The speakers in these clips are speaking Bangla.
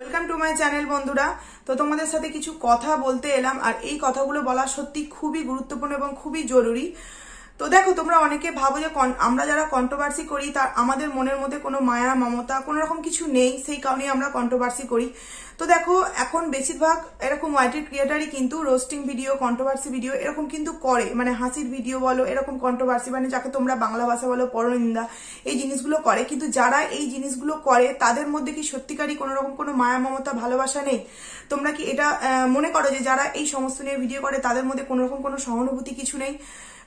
ওয়েলকাম টু মাই চ্যানেল বন্ধুরা তো তোমাদের সাথে কিছু কথা বলতে এলাম আর এই কথাগুলো বলা সত্যি খুবই গুরুত্বপূর্ণ এবং খুবই জরুরি তো দেখো তোমরা অনেকে ভাবো যে আমরা যারা কন্ট্রোভার্সি করি তার আমাদের মনের মধ্যে কোনো মায়া মমতা কোনো রকম কিছু নেই সেই কারণে আমরা কন্ট্রোভার্সি করি তো দেখো এখন বেশিরভাগ এরকম ওয়াইটেড ক্রিয়েটারই কিন্তু রোস্টিং ভিডিও কন্ট্রোভার্সি ভিডিও এরকম কিন্তু করে মানে হাসির ভিডিও বলো এরকম কন্ট্রোভার্সি মানে যাকে তোমরা বাংলা ভাষা বলো পরনিন্দা এই জিনিসগুলো করে কিন্তু যারা এই জিনিসগুলো করে তাদের মধ্যে কি সত্যিকারই কোনো রকম কোনো মায়া মমতা ভালোবাসা নেই তোমরা কি এটা মনে করো যে যারা এই সমস্ত নিয়ে ভিডিও করে তাদের মধ্যে কোনো রকম কোনো সহানুভূতি কিছু নেই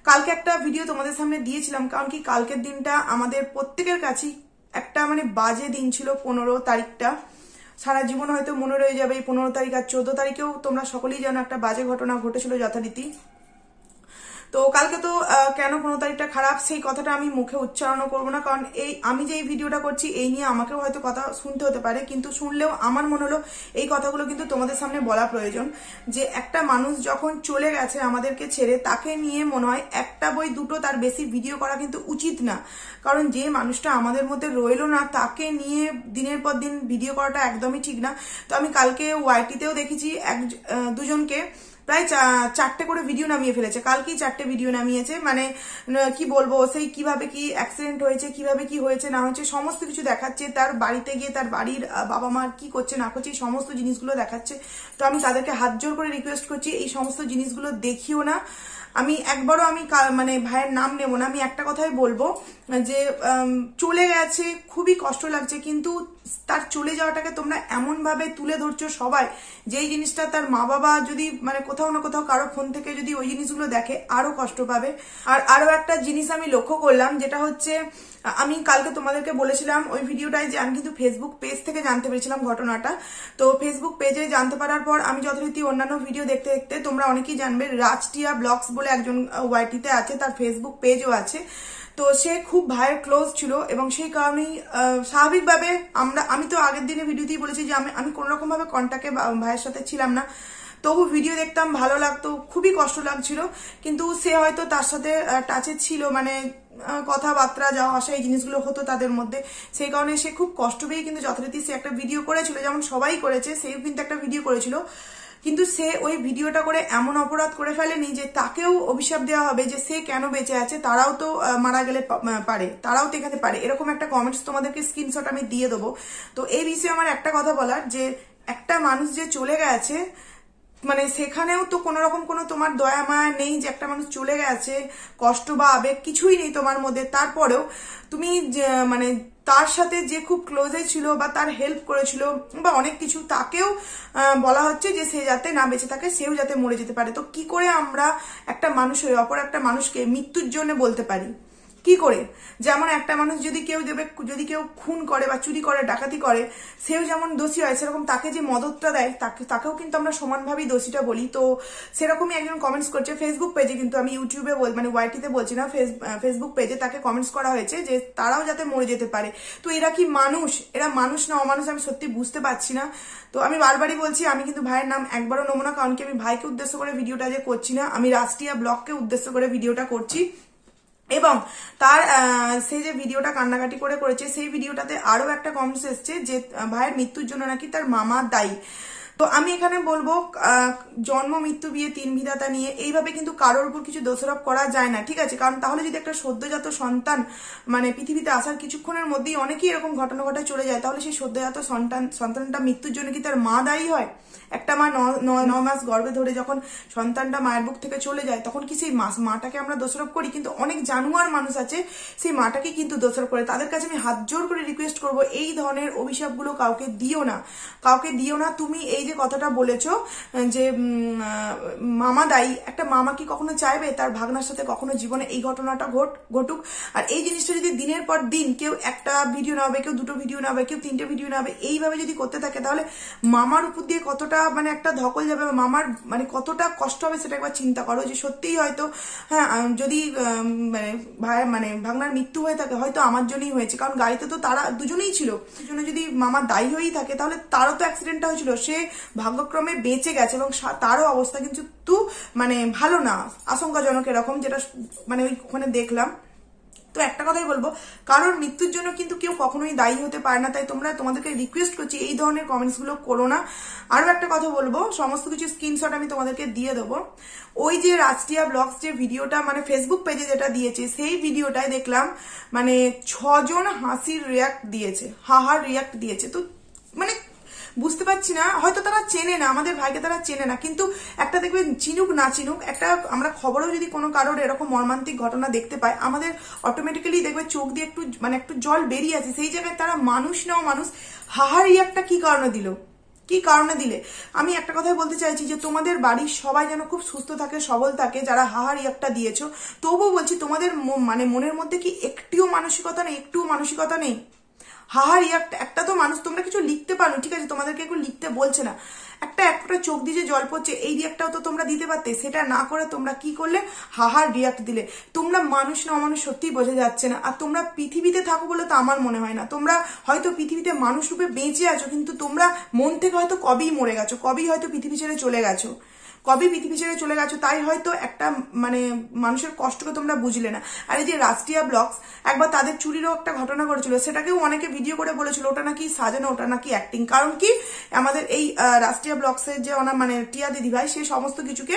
কালকে একটা ভিডিও তোমাদের সামনে দিয়েছিলাম কারণ কি কালকের দিনটা আমাদের প্রত্যেকের কাছেই একটা মানে বাজে দিন ছিল পনেরো তারিখটা সারা জীবন হয়তো মনে রয়ে যাবে এই পনেরো তারিখ আর চোদ্দ তারিখেও তোমরা সকলেই জানো একটা বাজে ঘটনা ঘটেছিল যথারীতি তো কালকে তো কেন কোনো তারিখটা খারাপ সেই কথাটা আমি মুখে উচ্চারণও করব না কারণ এই আমি যে এই ভিডিওটা করছি এই নিয়ে আমাকেও হয়তো কথা শুনতে হতে পারে কিন্তু শুনলেও আমার মনে হলো এই কথাগুলো কিন্তু তোমাদের সামনে বলা প্রয়োজন যে একটা মানুষ যখন চলে গেছে আমাদেরকে ছেড়ে তাকে নিয়ে মনে হয় একটা বই দুটো তার বেশি ভিডিও করা কিন্তু উচিত না কারণ যে মানুষটা আমাদের মধ্যে রইল না তাকে নিয়ে দিনের পর দিন ভিডিও করাটা একদমই ঠিক না তো আমি কালকে ওয়াইটিতেও দেখেছি এক দুজনকে প্রায় চারটে করে ভিডিও নামিয়ে ফেলেছে কালকেই চারটে ভিডিও নামিয়েছে মানে কি বলবো সেই কিভাবে কি অ্যাক্সিডেন্ট হয়েছে কিভাবে কি হয়েছে না হয়েছে সমস্ত কিছু দেখাচ্ছে তার বাড়িতে গিয়ে তার বাড়ির বাবা মার কি করছে না করছে এই সমস্ত জিনিসগুলো দেখাচ্ছে তো আমি তাদেরকে হাত জোর করে রিকোয়েস্ট করছি এই সমস্ত জিনিসগুলো দেখিও না আমি একবারও আমি মানে ভাইয়ের নাম নেব না আমি একটা কথাই বলবো যে চলে গেছে খুবই কষ্ট লাগছে কিন্তু তার চলে যাওয়াটাকে তোমরা এমনভাবে তুলে ধরছো সবাই যেই জিনিসটা তার মা বাবা যদি মানে কোথাও না কোথাও কারো ফোন থেকে যদি ওই জিনিসগুলো দেখে আরো কষ্ট পাবে আর আরো একটা জিনিস আমি লক্ষ্য করলাম যেটা হচ্ছে আমি কালকে তোমাদেরকে বলেছিলাম ওই ভিডিওটাই যে আমি কিন্তু ফেসবুক পেজ থেকে জানতে পেরেছিলাম ঘটনাটা তো ফেসবুক পেজে জানতে পারার পর আমি যথারীতি অন্যান্য ভিডিও দেখতে দেখতে তোমরা অনেকেই জানবে রাজটিয়া ব্লগস বলে একজন ওয়াইটিতে আছে তার ফেসবুক পেজও আছে তো সে খুব ভাইয়ের ক্লোজ ছিল এবং সেই কারণেই স্বাভাবিকভাবে আমরা আমি তো আগের দিনে ভিডিওতেই বলেছি যে আমি আমি কোনোরকমভাবে কন্ট্যাক্টে ভাইয়ের সাথে ছিলাম না তবু ভিডিও দেখতাম ভালো লাগতো খুবই কষ্ট লাগছিল কিন্তু সে হয়তো তার সাথে টাচে ছিল মানে কথাবার্তা যাওয়া আসা এই জিনিসগুলো হতো তাদের মধ্যে সেই কারণে সে খুব কষ্ট পেয়ে কিন্তু যথারীতি সে একটা ভিডিও করেছিল যেমন সবাই করেছে সেও কিন্তু একটা ভিডিও করেছিল কিন্তু সে ওই ভিডিওটা করে এমন অপরাধ করে ফেলেনি যে তাকেও অভিশাপ দেওয়া হবে যে সে কেন বেঁচে আছে তারাও তো মারা গেলে পারে তারাও তো এখানে পারে এরকম একটা কমেন্টস তোমাদেরকে স্ক্রিনশট আমি দিয়ে দেবো তো এই বিষয়ে আমার একটা কথা বলার যে একটা মানুষ যে চলে গেছে মানে সেখানেও তো কোনো রকম কোনো তোমার দয়া মায়া নেই যে একটা মানুষ চলে গেছে কষ্ট বা আবেগ কিছুই নেই তোমার মধ্যে তারপরেও তুমি মানে তার সাথে যে খুব ক্লোজে ছিল বা তার হেল্প করেছিল বা অনেক কিছু তাকেও বলা হচ্ছে যে সে যাতে না বেঁচে থাকে সেও যাতে মরে যেতে পারে তো কি করে আমরা একটা মানুষের অপর একটা মানুষকে মৃত্যুর জন্য বলতে পারি কি করে যেমন একটা মানুষ যদি কেউ দেবে যদি কেউ খুন করে বা চুরি করে ডাকাতি করে সেও যেমন দোষী হয় সেরকম তাকে যে মদতটা দেয় তাকে তাকেও কিন্তু আমরা সমানভাবেই দোষীটা বলি তো সেরকমই একজন কমেন্টস করছে ফেসবুক পেজে কিন্তু আমি ইউটিউবে বল মানে ওয়াইটিতে বলছি না ফেসবুক পেজে তাকে কমেন্টস করা হয়েছে যে তারাও যাতে মরে যেতে পারে তো এরা কি মানুষ এরা মানুষ না অমানুষ আমি সত্যি বুঝতে পারছি না তো আমি বারবারই বলছি আমি কিন্তু ভাইয়ের নাম একবারও নমুনা না কারণ কি আমি ভাইকে উদ্দেশ্য করে ভিডিওটা যে করছি না আমি রাষ্ট্রীয় ব্লককে উদ্দেশ্য করে ভিডিওটা করছি এবং তার সে যে ভিডিওটা কান্নাকাটি করে করেছে সেই ভিডিওটাতে আরও একটা কমেন্টস এসছে যে ভাইয়ের মৃত্যুর জন্য নাকি তার মামা দায়ী তো আমি এখানে বলবো জন্ম মৃত্যু বিয়ে তিন বিধাতা নিয়ে এইভাবে কিন্তু কারোর উপর কিছু দোষারোপ করা যায় না ঠিক আছে কারণ তাহলে যদি একটা সদ্যজাত সন্তান মানে পৃথিবীতে আসার কিছুক্ষণের মধ্যেই অনেকেই এরকম ঘটনা ঘটে চলে যায় তাহলে সেই সদ্যজাত সন্তান সন্তানটা মৃত্যুর জন্য কি তার মা দায়ী হয় একটা মা ন মাস গর্ভে ধরে যখন সন্তানটা মায়ের বুক থেকে চলে যায় তখন কি সেই মাস মাটাকে আমরা দোষারোপ করি কিন্তু অনেক জানুয়ার মানুষ আছে সেই মাটাকে কিন্তু দোষারোপ করে তাদের কাছে আমি হাত জোর করে রিকোয়েস্ট করব এই ধরনের অভিশাপগুলো কাউকে দিও না কাউকে দিও না তুমি এই এই যে কথাটা বলেছ যে মামা দায়ী একটা মামা কি কখনো চাইবে তার ভাগনার সাথে কখনো জীবনে এই ঘটনাটা ঘট ঘটুক আর এই জিনিসটা যদি দিনের পর দিন কেউ একটা ভিডিও না হবে কেউ দুটো ভিডিও না হবে কেউ তিনটে ভিডিও না হবে এইভাবে যদি করতে থাকে তাহলে মামার উপর দিয়ে কতটা মানে একটা ধকল যাবে মামার মানে কতটা কষ্ট হবে সেটা একবার চিন্তা করো যে সত্যিই হয়তো হ্যাঁ যদি মানে, ভাই মানে ভাগনার মৃত্যু হয়ে থাকে হয়তো আমার জন্যই হয়েছে কারণ গাড়িতে তো তারা দুজনেই ছিল দুজনে যদি মামা দায়ী হয়েই থাকে তাহলে তারও তো অ্যাক্সিডেন্টটা হয়েছিল সে ভাগ্যক্রমে বেঁচে গেছে এবং তারও অবস্থা কিন্তু মানে ভালো না আশঙ্কাজনক এরকম যেটা মানে ওইখানে দেখলাম তো একটা কথাই বলবো কারোর মৃত্যুর জন্য কিন্তু কেউ কখনোই দায়ী হতে পারে না তাই তোমরা তোমাদেরকে রিকোয়েস্ট করছি এই ধরনের কমেন্টসগুলো করো না আরও একটা কথা বলবো সমস্ত কিছু স্ক্রিনশট আমি তোমাদেরকে দিয়ে দেবো ওই যে রাজটিয়া ব্লগস যে ভিডিওটা মানে ফেসবুক পেজে যেটা দিয়েছে সেই ভিডিওটায় দেখলাম মানে ছজন হাসির রিয়াক্ট দিয়েছে হাহার রিয়াক্ট দিয়েছে তো মানে বুঝতে পারছি না হয়তো তারা চেনে না আমাদের ভাইকে তারা চেনে না কিন্তু একটা দেখবেন চিনুক না চিনুক একটা আমরা খবরেও যদি কোনো কারোর এরকম মর্মান্তিক ঘটনা দেখতে পাই আমাদের অটোমেটিক্যালি দেখবে চোখ দিয়ে একটু মানে একটু জল বেরিয়ে আছে সেই জায়গায় তারা মানুষ নাও মানুষ হাহার একটা কি কারণে দিল কি কারণে দিলে আমি একটা কথাই বলতে চাইছি যে তোমাদের বাড়ির সবাই যেন খুব সুস্থ থাকে সবল থাকে যারা হাহার ইয়াকটা দিয়েছো তবুও বলছি তোমাদের মানে মনের মধ্যে কি একটিও মানসিকতা নেই একটুও মানসিকতা নেই হাহার একটা একটা তো মানুষ তোমরা কিছু লিখতে পারো ঠিক আছে তোমাদেরকে কেউ লিখতে বলছে না একটা একটা চোখ দিয়ে যে জল পড়ছে এই রিয়াক্টটাও তো তোমরা দিতে পারতে সেটা না করে তোমরা কি করলে হাহার রিয়াক্ট দিলে তোমরা মানুষ না মানুষ সত্যিই বোঝা যাচ্ছে না আর তোমরা পৃথিবীতে থাকো বলে তো আমার মনে হয় না তোমরা হয়তো পৃথিবীতে মানুষ রূপে বেঁচে আছো কিন্তু তোমরা মন থেকে হয়তো কবেই মরে গেছো কবেই হয়তো পৃথিবী ছেড়ে চলে গেছো কবে পৃথিবী ছেড়ে চলে গেছো তাই হয়তো একটা মানে মানুষের কষ্টকে তোমরা বুঝলে না আর এই যে রাষ্ট্রিয়া ব্লগস একবার তাদের চুরিরও একটা ঘটনা ঘটেছিল সেটাকেও অনেকে ভিডিও করে বলেছিল ওটা নাকি সাজানো ওটা নাকি অ্যাক্টিং কারণ কি আমাদের এই রাষ্ট্রিয়া ব্লগসের যে ওনার মানে টিয়া দিদিভাই সে সমস্ত কিছুকে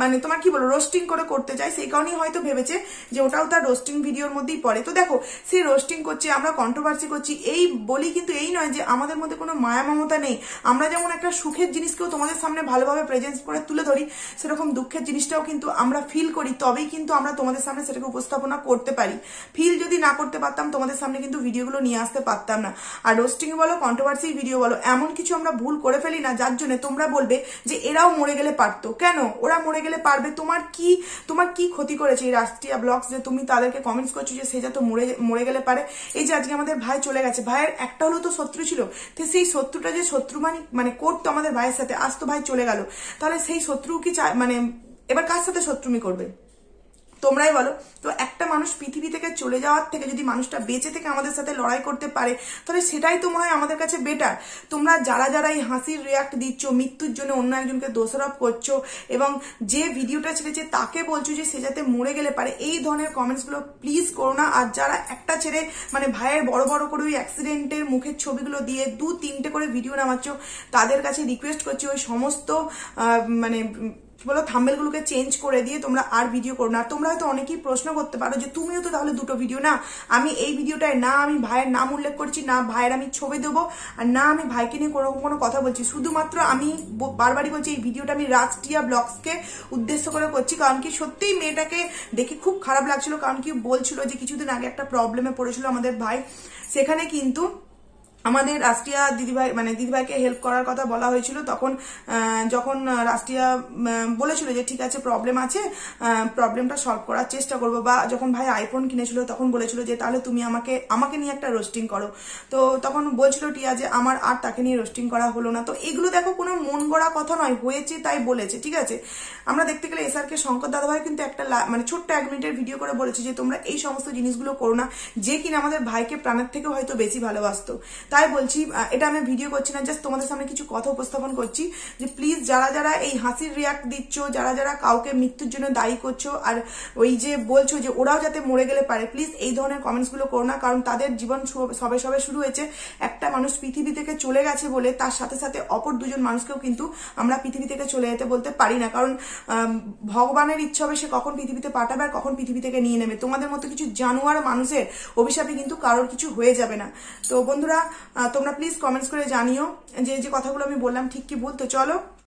মানে তোমার কি বলো রোস্টিং করে করতে চাই সেই কারণেই হয়তো ভেবেছে যে ওটাও তার রোস্টিং ভিডিওর মধ্যেই পড়ে তো দেখো সে রোস্টিং করছে আমরা কন্ট্রোভার্সি করছি এই বলি কিন্তু এই নয় যে আমাদের মধ্যে কোনো মায়া মমতা নেই আমরা যেমন একটা সুখের জিনিসকেও তোমাদের সামনে ভালোভাবে প্রেজেন্স করে তুলে ধরি সেরকম দুঃখের জিনিসটাও কিন্তু আমরা ফিল করি তবেই কিন্তু আমরা তোমাদের সামনে সেটাকে উপস্থাপনা করতে পারি ফিল যদি না করতে পারতাম তোমাদের সামনে কিন্তু ভিডিওগুলো নিয়ে আসতে পারতাম না আর রোস্টিং বলো কন্ট্রোভার্সি ভিডিও বলো এমন কিছু আমরা ভুল করে ফেলি না যার জন্য তোমরা বলবে যে এরাও মরে গেলে পারতো কেন ওরা মরে গেলে পারবে তোমার কি তোমার কি ক্ষতি করেছে এই রাষ্ট্রিয়া ব্লগস যে তুমি তাদেরকে কমেন্টস করছো যে সে যাতে মরে মরে গেলে পারে এই যে আজকে আমাদের ভাই চলে গেছে ভাইয়ের একটা হলো তো শত্রু ছিল তো সেই শত্রুটা যে শত্রু মানে মানে করতো আমাদের ভাইয়ের সাথে আজ তো ভাই চলে গেল তাহলে সেই শত্রু কি মানে এবার কার সাথে শত্রুমি করবে তোমরাই বলো তো একটা মানুষ পৃথিবী থেকে চলে যাওয়ার থেকে যদি মানুষটা বেঁচে থেকে আমাদের সাথে লড়াই করতে পারে তাহলে সেটাই তো মনে হয় আমাদের কাছে বেটার তোমরা যারা যারা এই হাসির রিয়াক্ট দিচ্ছ মৃত্যুর জন্য অন্য একজনকে দোষারোপ করছো এবং যে ভিডিওটা ছেড়েছে তাকে বলছো যে সে যাতে মরে গেলে পারে এই ধরনের কমেন্টসগুলো প্লিজ করো না আর যারা একটা ছেড়ে মানে ভাইয়ের বড় বড় করে ওই অ্যাক্সিডেন্টের মুখের ছবিগুলো দিয়ে দু তিনটে করে ভিডিও নামাচ্ছ তাদের কাছে রিকোয়েস্ট করছি ওই সমস্ত মানে বলো থাম্বেলগুলোকে চেঞ্জ করে দিয়ে তোমরা আর ভিডিও করো না তোমরা হয়তো অনেকেই প্রশ্ন করতে পারো যে তুমিও তো তাহলে দুটো ভিডিও না আমি এই ভিডিওটায় না আমি ভাইয়ের নাম উল্লেখ করছি না ভাইয়ের আমি ছবি দেবো আর না আমি ভাইকে নিয়ে কোনো কোনো কথা বলছি শুধুমাত্র আমি বারবারই বলছি এই ভিডিওটা আমি রাজটিয়া ব্লগসকে উদ্দেশ্য করে করছি কারণ কি সত্যিই মেয়েটাকে দেখে খুব খারাপ লাগছিল কারণ কি বলছিল যে কিছুদিন আগে একটা প্রবলেমে পড়েছিল আমাদের ভাই সেখানে কিন্তু আমাদের রাষ্ট্রিয়া দিদিভাই মানে দিদিভাইকে হেল্প করার কথা বলা হয়েছিল তখন যখন রাষ্ট্রিয়া বলেছিল যে ঠিক আছে প্রবলেম আছে প্রবলেমটা সলভ করার চেষ্টা করবো বা যখন ভাই আইফোন কিনেছিল তখন বলেছিল যে তাহলে তুমি আমাকে আমাকে নিয়ে একটা রোস্টিং করো তো তখন বলছিল টিয়া যে আমার আর তাকে নিয়ে রোস্টিং করা হলো না তো এগুলো দেখো কোনো মন গড়া কথা নয় হয়েছে তাই বলেছে ঠিক আছে আমরা দেখতে গেলে এসআরকে শঙ্কর দাদাভাই কিন্তু একটা মানে ছোট্ট এক মিনিটের ভিডিও করে বলেছে যে তোমরা এই সমস্ত জিনিসগুলো করো না যে কিনা আমাদের ভাইকে প্রাণের থেকে হয়তো বেশি ভালোবাসতো তাই বলছি এটা আমি ভিডিও করছি না জাস্ট তোমাদের সামনে কিছু কথা উপস্থাপন করছি যে প্লিজ যারা যারা এই হাসির রিয়াক্ট দিচ্ছ যারা যারা কাউকে মৃত্যুর জন্য দায়ী করছো আর ওই যে বলছো যে ওরাও যাতে মরে গেলে পারে প্লিজ এই ধরনের কমেন্টসগুলো করো না কারণ তাদের জীবন সবে সবে শুরু হয়েছে একটা মানুষ পৃথিবী থেকে চলে গেছে বলে তার সাথে সাথে অপর দুজন মানুষকেও কিন্তু আমরা পৃথিবী থেকে চলে যেতে বলতে পারি না কারণ ভগবানের ইচ্ছা হবে সে কখন পৃথিবীতে পাঠাবে আর কখন পৃথিবী থেকে নিয়ে নেবে তোমাদের মতো কিছু জানোয়ার মানুষের অভিশাপে কিন্তু কারোর কিছু হয়ে যাবে না তো বন্ধুরা তোমরা প্লিজ কমেন্টস করে জানিও যে যে কথাগুলো আমি বললাম ঠিক কি বলতো চলো